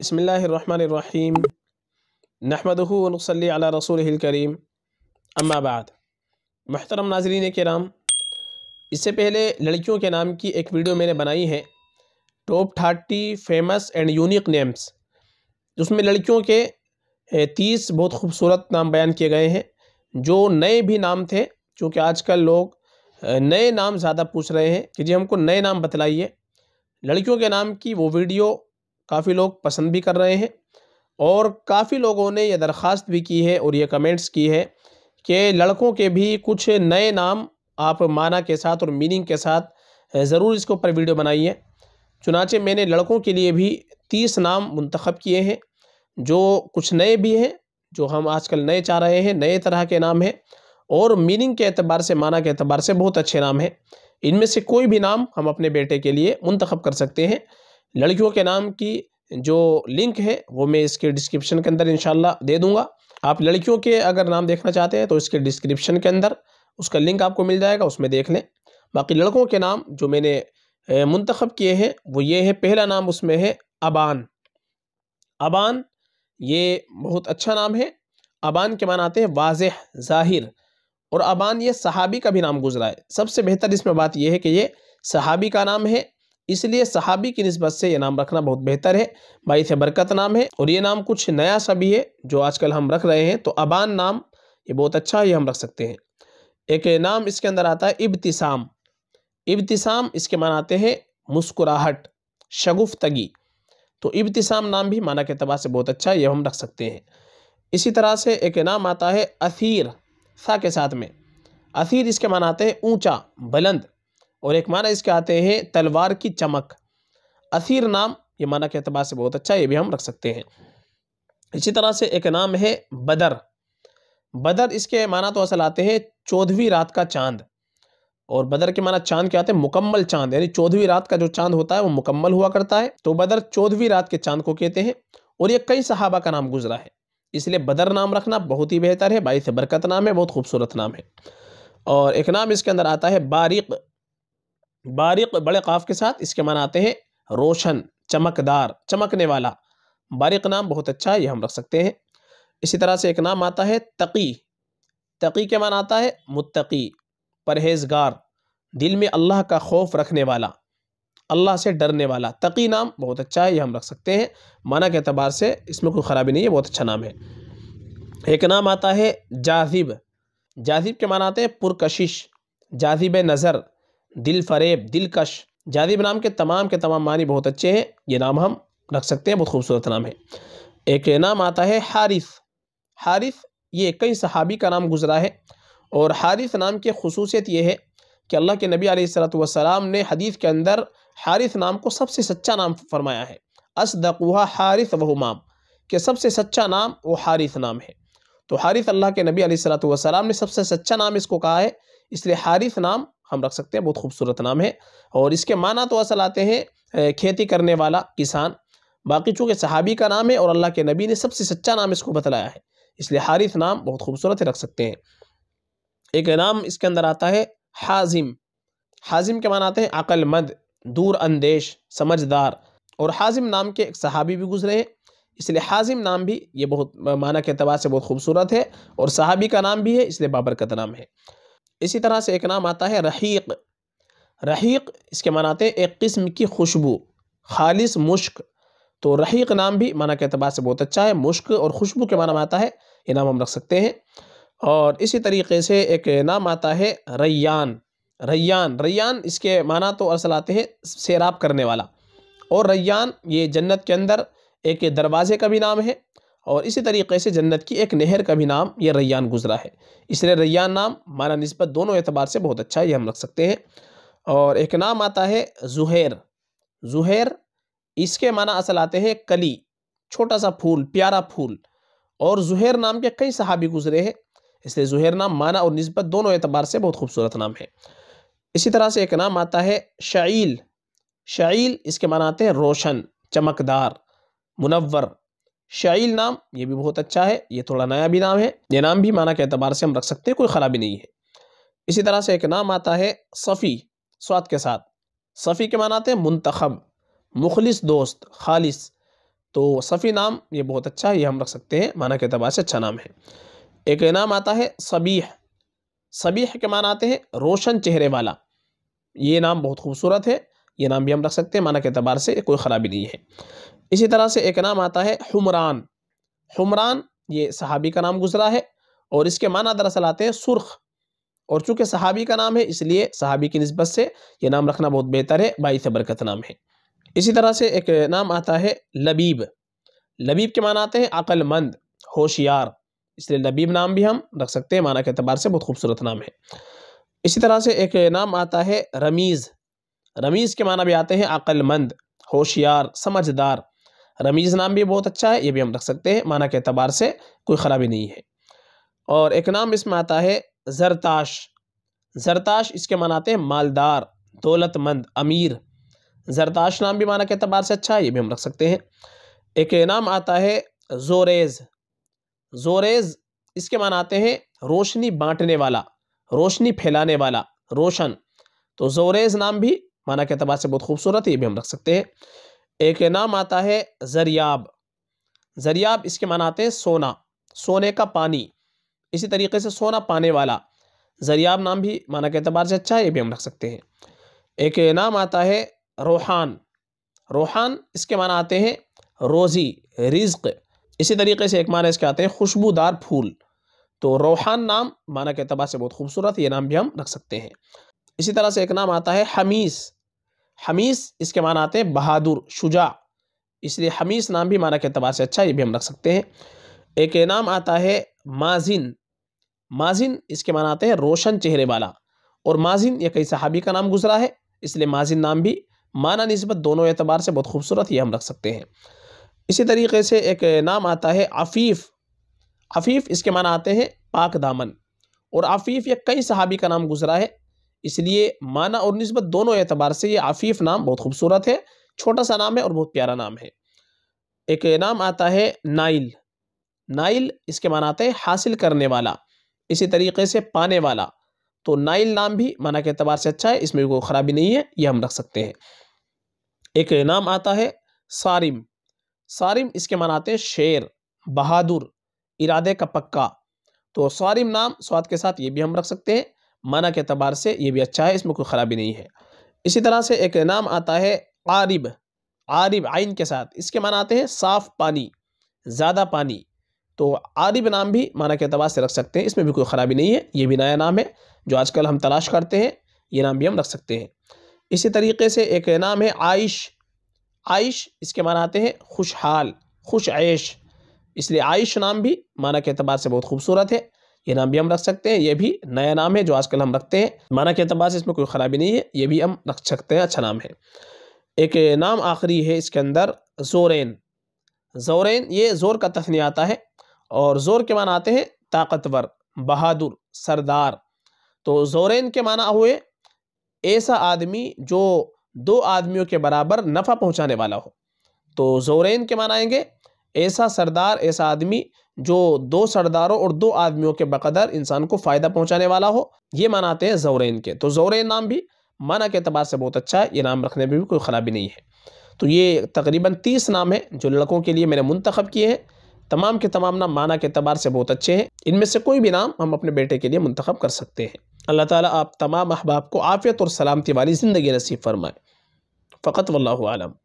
बसमीम नहमदनसली अला रसूल करीम अम्माबाद महतरम नाजरीन के नाम इससे पहले लड़कियों के नाम की एक वीडियो मैंने बनाई है top thirty famous and unique names जिसमें लड़कियों के तीस बहुत खूबसूरत नाम बयान किए गए हैं जो नए भी नाम थे चूँकि आज कल लोग नए नाम ज़्यादा पूछ रहे हैं कि जी हमको नए नाम बतलाइए लड़कियों के नाम की वो वीडियो काफ़ी लोग पसंद भी कर रहे हैं और काफ़ी लोगों ने यह दरख्वास्त भी की है और ये कमेंट्स की है कि लड़कों के भी कुछ नए नाम आप माना के साथ और मीनिंग के साथ ज़रूर इसके ऊपर वीडियो बनाइए चुनाचे मैंने लड़कों के लिए भी तीस नाम मंतखब किए हैं जो कुछ नए भी हैं जो हम आजकल नए चाह रहे हैं नए तरह के नाम हैं और मीनिंग के अतबार से माना के अतबार से बहुत अच्छे नाम हैं इनमें से कोई भी नाम हम अपने बेटे के लिए मंतखब कर सकते हैं लड़कियों के नाम की जो लिंक है वो मैं इसके डिस्क्रिप्शन के अंदर इन दे दूँगा आप लड़कियों के अगर नाम देखना चाहते हैं तो इसके डिस्क्रिप्शन के अंदर उसका लिंक आपको मिल जाएगा उसमें देख लें बाकी लड़कों के नाम जो मैंने मंतखब किए हैं वो ये है पहला नाम उसमें है अबान अबान ये बहुत अच्छा नाम है अबान के मान आते हैं वाज ज़ाहिर और अबान ये सहाबी का भी नाम गुजरा है सबसे बेहतर इसमें बात यह है कि ये सहाबी का नाम है इसलिए सहाबी की नस्बत से ये नाम रखना बहुत बेहतर है बाईस बरकत नाम है और ये नाम कुछ नया सा भी है जो आजकल हम रख रहे हैं तो अबान नाम ये बहुत अच्छा ये हम रख सकते हैं एक नाम इसके अंदर आता है इब्तिसाम इब्तिसाम इसके मान आते हैं मुस्कुराहट शगुफ्तगी तो इब्तिसाम नाम भी माना के तबाह से बहुत अच्छा है ये हम रख सकते हैं इसी तरह से एक नाम आता है असीर सा के साथ में असीर इसके माना आते हैं ऊँचा बुलंद और एक माना इसके आते हैं तलवार की चमक असीर नाम ये माना के अतबार से बहुत अच्छा है ये भी हम रख सकते हैं इसी तरह से एक नाम है बदर बदर इसके माना तो असल आते हैं चौदहवीं रात का चांद और बदर के माना चांद क्या आते हैं मुकम्मल चांद यानी चौदहवीं रात का जो चांद होता है वो मुकम्मल हुआ करता है तो बदर चौदहवीं रात के चांद को कहते हैं और ये कई सहाबा का नाम गुजरा है इसलिए बदर नाम रखना बहुत ही बेहतर है बाई से बरकत नाम है बहुत खूबसूरत नाम है और एक नाम इसके अंदर आता है बारिक बारिक बड़े काफ के साथ इसके माना आते हैं रोशन चमकदार चमकने वाला बारिक नाम बहुत अच्छा है ये हम रख सकते हैं इसी तरह से एक नाम आता है तकी तकी के मान आता है मुत्तकी परहेजगार दिल में अल्लाह का खौफ रखने वाला अल्लाह से डरने वाला तकी नाम बहुत अच्छा है ये हम रख सकते हैं माना के अतबार से इसमें कोई ख़राबी नहीं है बहुत अच्छा नाम है एक नाम आता है जाजिब जाजिब के माना आते हैं पुरकशिश जाजिब नज़र दिल फरेब दिलकश जादिब नाम के तमाम के तमाम मानी बहुत अच्छे हैं ये नाम हम रख सकते हैं बहुत खूबसूरत नाम है एक नाम आता है हारिस हारिस ये कई सहाबी का नाम गुजरा है और हारिस नाम की खसूसियत ये है कि अल्लाह के नबी आसलाम ने हदीस के अंदर हारिस नाम को सबसे सच्चा नाम फरमाया है असदकुहा हारिस माम के सबसे सच्चा नाम वो हारिस नाम है तो हारिस अल्लाह के नबी आलतम ने सबसे सच्चा नाम इसको कहा है इसलिए हारिस नाम हम रख सकते हैं बहुत खूबसूरत नाम है और इसके माना तो असल आते हैं खेती करने वाला किसान बाकी चूँकि सहाबी का नाम है और अल्लाह के नबी ने सबसे सच्चा नाम इसको बतलाया है इसलिए हारिफ नाम बहुत खूबसूरत रख सकते हैं एक नाम इसके अंदर आता है हाजिम हाजिम के माना आते हैं अक्लमंद दूर अंदेश समझदार और हाजिम नाम के एक सहाबी भी गुजरे हैं इसलिए हाजिम नाम भी ये बहुत माना के अतबार से बहुत खूबसूरत है और सहाबी का नाम भी है इसलिए बाबरकत नाम है इसी तरह से एक नाम आता है रहीक रहीक इसके माना आते हैं एक किस्म की खुशबू खालिस मुश्क तो रहीक नाम भी माना के अतबार से बहुत अच्छा है मुश्क और खुशबू के माना में आता है ये नाम हम रख सकते हैं और इसी तरीके से एक नाम आता है रैयान रैयान रैयान इसके माना तो असल आते हैं सैराब करने वाला और रैयान ये जन्नत के अंदर एक दरवाज़े का भी नाम है और इसी तरीके से जन्नत की एक नहर का भी नाम यह रैयान गुजरा है इसलिए रैयान नाम माना नस्बत दोनों एतबार से बहुत अच्छा है ये हम रख सकते हैं और एक नाम आता है जुहैर जुहैर इसके माना असल आते हैं कली छोटा सा फूल प्यारा फूल और जुहैर नाम के कई सहाबी गुजरे हैं इसलिए जुहैर नाम माना और नस्बत दोनों एतबार से बहुत खूबसूरत नाम है इसी तरह से एक नाम आता है शाइल शाइल इसके माना आते हैं रोशन चमकदार मुनवर शाइल नाम ये भी बहुत अच्छा है ये थोड़ा नया भी नाम है ये नाम भी माना के अतबार से हम रख सकते हैं कोई ख़राबी नहीं है इसी तरह से एक नाम आता है सफ़ी स्वाद के साथ सफ़ी के मानाते आते हैं मुंतखब मुखलिस दोस्त खालिस तो सफ़ी नाम ये बहुत अच्छा है ये हम रख सकते हैं माना के अतबार से अच्छा नाम है एक नाम आता है सबीह सबीह के मान आते हैं रोशन चेहरे वाला ये नाम बहुत खूबसूरत है ये नाम भी हम रख सकते हैं माना के अतबार से कोई ख़राबी नहीं है इसी तरह से एक नाम आता है हुमरान हुमरान ये सहाबी का नाम गुजरा है और इसके माना दरअसल आते हैं सुर्ख और चूंकि सहाबी का नाम है इसलिए सहाबी की नस्बत से यह नाम रखना बहुत बेहतर है बाईस बरकत नाम है इसी तरह से एक नाम आता है लबीब लबीब के माना आते हैं अक्लमंद होशियार इसलिए लबीब नाम भी हम रख सकते हैं माना के अतबार से बहुत खूबसूरत नाम है इसी तरह से एक नाम आता है रमीज़ रमीज़ के माना भी आते हैं अक्लमंद होशियार समझदार रमीज़ नाम भी बहुत अच्छा है ये भी हम रख सकते हैं माना के अतबार से कोई ख़राबी नहीं है और एक नाम इसमें आता है जरताश जरताश इसके माना आते हैं मालदार दौलतमंद अमीर जरताश नाम भी माना के अतबार से अच्छा है ये भी हम रख सकते हैं एक नाम आता है जोरेज़ जोरेज़ इसके माना आते हैं रोशनी बांटने वाला रोशनी फैलाने वाला रोशन तो जोरेज़ नाम भी माना के अतबार से बहुत खूबसूरत है ये भी हम रख सकते हैं एक नाम आता है जरियाब जरियाब इसके माना आते हैं सोना सोने का पानी इसी तरीके से सोना पाने वाला जरियाब नाम भी माना के अतबार से अच्छा है ये भी हम रख सकते हैं एक नाम आता है रोहान रोहान इसके माना आते हैं रोज़ी रिज्क इसी तरीके से एक माना इसके आते हैं खुशबूदार फूल तो रोहान नाम माना के अतबार से बहुत खूबसूरत ये नाम भी हम रख सकते हैं इसी तरह से एक नाम आता है हमीस हमीस इसके माना आते हैं बहादुर शुजा इसलिए हमीस नाम भी माना के अतबार से अच्छा ये भी हम रख सकते हैं एक नाम आता है माजिन माजिन इसके माना आते हैं रोशन चेहरे वाला और माजिन यह कई सहाबी का नाम गुजरा है इसलिए माजिन नाम भी माना नस्बत दोनों एतबार से बहुत खूबसूरत ये हम रख सकते हैं इसी तरीके से एक नाम आता है आफ़ीफ़ आफ़ीफ़ इसके माना आते हैं पाक दामन और आफ़ीफ़ यह कई सहाबी का नाम गुजरा है इसलिए माना और नस्बत दोनों एतबार से ये आफ़ीफ़ नाम बहुत खूबसूरत है छोटा सा नाम है और बहुत प्यारा नाम है एक नाम आता है नाइल नाइल इसके माना आते हैं हासिल करने वाला इसी तरीके से पाने वाला तो नाइल नाम भी माना के अतबार से अच्छा है इसमें कोई ख़राबी नहीं है ये हम रख सकते हैं एक नाम आता है सारिम सारिम इसके माना आते हैं शेर बहादुर इरादे का पक्का तो सारिम नाम स्वाद के साथ ये भी हम रख सकते हैं माना के अतबार से ये भी अच्छा है इसमें कोई ख़राबी नहीं है इसी तरह से एक नाम आता है आरिब आरिब आइन के साथ इसके माना आते हैं साफ़ पानी ज़्यादा पानी तो आरिब नाम भी माना के अतबार से रख सकते हैं इसमें भी कोई ख़राबी नहीं है ये भी नया नाम है जो आजकल हम तलाश करते हैं ये नाम भी हम रख सकते हैं इसी तरीके से एक नाम है आयश आयश इसके माना आते हैं खुशहाल खुश ऐश इसलिए आइश नाम भी माना के अतबार से बहुत खूबसूरत है ये नाम भी हम रख सकते हैं ये भी नया नाम है जो आजकल हम रखते हैं माना के अतबार से इसमें कोई ख़राबी नहीं है ये भी हम रख सकते हैं अच्छा नाम है एक नाम आखिरी है इसके अंदर जोरेन जोरेन ये ज़ोर का तखनी आता है और ज़ोर के माना आते हैं ताकतवर बहादुर सरदार तो जोरेन के माना हुए ऐसा आदमी जो दो आदमियों के बराबर नफ़ा पहुँचाने वाला हो तो जोरेन के माना आएंगे ऐसा सरदार ऐसा आदमी जो दो सरदारों और दो आदमियों के बकदर इंसान को फ़ायदा पहुंचाने वाला हो ये मनाते हैं ज़ोरेन के तो ज़ोरेन नाम भी माना के अतबार से बहुत अच्छा है ये नाम रखने में भी कोई ख़राबी नहीं है तो ये तकरीबन तीस नाम है जो लड़कों के लिए मैंने मंतखब किए हैं तमाम के तमाम नाम माना के अतबार से बहुत अच्छे हैं इनमें से कोई भी नाम हम अपने बेटे के लिए मंतखब कर सकते हैं अल्लाह ताला आप तमाम अहबाब को आफ़ियत और सलामती वाली ज़िंदगी नसीब फरमाए फ़कत वल्लम